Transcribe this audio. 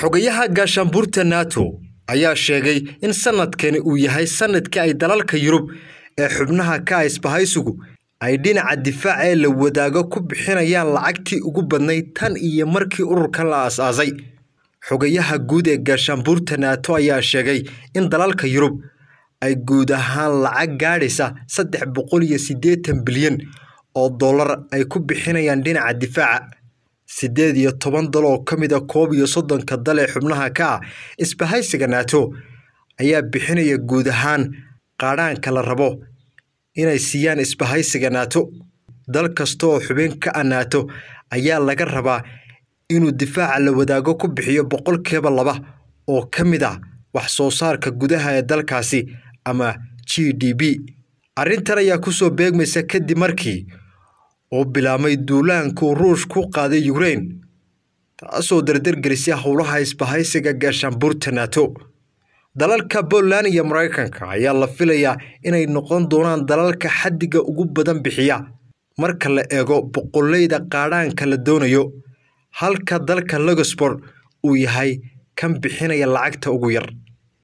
xogayaha gaashaanbuurta nato ayaa sheegay in sanadkani uu yahay sanadkii ay dalalka yurub ee xubnaha ka isbahaysigu ay dhinaca difaaca ee la wadaago ku bixinayaan lacagtii ugu badnayd tan iyo markii ururkan la aas-aasay xogayaha guud ee gaashaanbuurta nato ayaa sheegay in dalalka yurub ay guud ahaan lacag gaadhaysa saddex boqol iyo siddeetan bilyan oo dollar ay ku bixinayaan dhinaca difaaca sideed iyo toban dal oo ka mid a ah koob iyo soddonka dal ee xubnaha ka ah isbahaysiga naato ayaa bixinaya guud ahaan qaadhaanka la rabo inay siiyaan isbahaysiga naato dal kasta oo xubin ka a ah naato ayaa laga rabaa inuu difaaca la wadaago ku bixiyo boqolkiiba laba oo ka mid ah wax soo saarka gudaha ee dalkaasi ama g d b arrintan ayaa kusoo beegmaysa kadib markii oo bilaabmay duulaankuu ruush ku qaaday yukrein taasoo dardargelisay howlaha isbahaysiga gaashaanbuurta naato dalalka boland iyo maraykanka ayaa la filayaa inay noqon doonaan dalalka xaddiga ugu badan bixiya marka la eego boqolleyda qaadhaanka la doonayo halka dalka logosbor uu yahay kan bixinaya lacagta ugu yar